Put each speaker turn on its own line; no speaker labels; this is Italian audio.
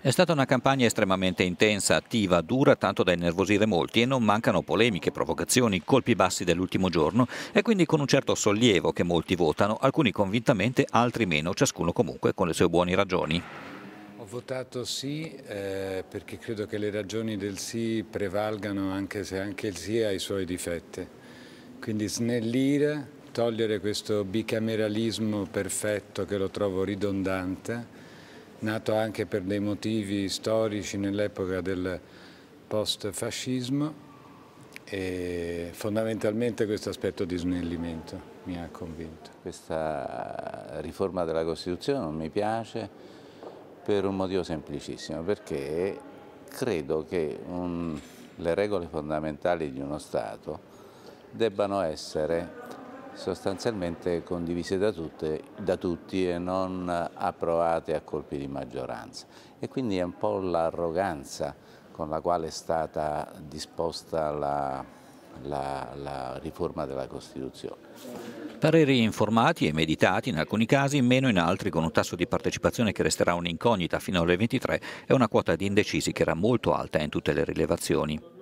È stata una campagna estremamente intensa, attiva, dura, tanto da innervosire molti e non mancano polemiche, provocazioni, colpi bassi dell'ultimo giorno. È quindi con un certo sollievo che molti votano, alcuni convintamente, altri meno, ciascuno comunque con le sue buone ragioni.
Ho votato sì eh, perché credo che le ragioni del sì prevalgano anche se anche il sì ha i suoi difetti. Quindi snellire, togliere questo bicameralismo perfetto che lo trovo ridondante nato anche per dei motivi storici nell'epoca del post-fascismo e fondamentalmente questo aspetto di snellimento mi ha convinto.
Questa riforma della Costituzione non mi piace per un motivo semplicissimo, perché credo che un, le regole fondamentali di uno Stato debbano essere sostanzialmente condivise da, tutte, da, tutti e non approvate a colpi di maggioranza. E quindi è un po' l'arroganza con la quale è stata disposta la, la, la riforma della Costituzione.
Pareri informati e meditati in alcuni casi, meno in altri, con un tasso di partecipazione che resterà un'incognita fino alle 23 e una quota di indecisi che era molto alta in tutte le rilevazioni.